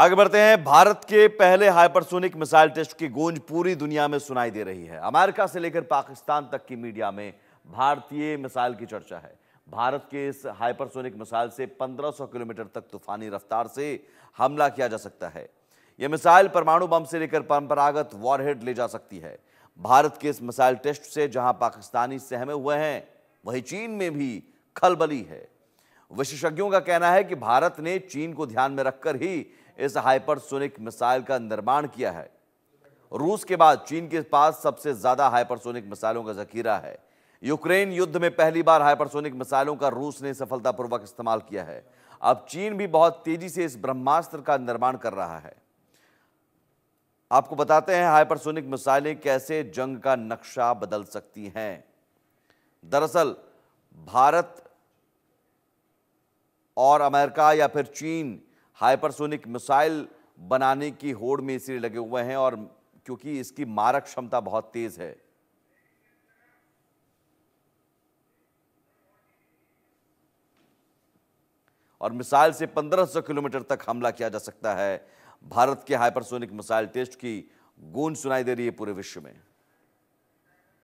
आगे बढ़ते हैं भारत के पहले हाइपरसोनिक मिसाइल टेस्ट की गूंज पूरी दुनिया में सुनाई दे रही है अमेरिका से लेकर पाकिस्तान तक की मीडिया में भारतीय मिसाइल की चर्चा है भारत के इस हाइपरसोनिक मिसाइल से 1500 किलोमीटर तक तूफानी रफ्तार से हमला किया जा सकता है यह मिसाइल परमाणु बम से लेकर परंपरागत वॉरहेड ले जा सकती है भारत के इस मिसाइल टेस्ट से जहां पाकिस्तानी सहमे हुए हैं वही चीन में भी खलबली है विशेषज्ञों का कहना है कि भारत ने चीन को ध्यान में रखकर ही इस हाइपरसोनिक मिसाइल का निर्माण किया है रूस के बाद चीन के पास सबसे ज्यादा हाइपरसोनिक मिसाइलों का जखीरा है यूक्रेन युद्ध में पहली बार हाइपरसोनिक मिसाइलों का रूस ने सफलतापूर्वक इस्तेमाल किया है अब चीन भी बहुत तेजी से इस ब्रह्मास्त्र का निर्माण कर रहा है आपको बताते हैं हाइपरसोनिक मिसाइलें कैसे जंग का नक्शा बदल सकती हैं दरअसल भारत और अमेरिका या फिर चीन हाइपरसोनिक मिसाइल बनाने की होड़ में इसलिए लगे हुए हैं और क्योंकि इसकी मारक क्षमता बहुत तेज है और मिसाइल से 1500 किलोमीटर तक हमला किया जा सकता है भारत के हाइपरसोनिक मिसाइल टेस्ट की गूंज सुनाई दे रही है पूरे विश्व में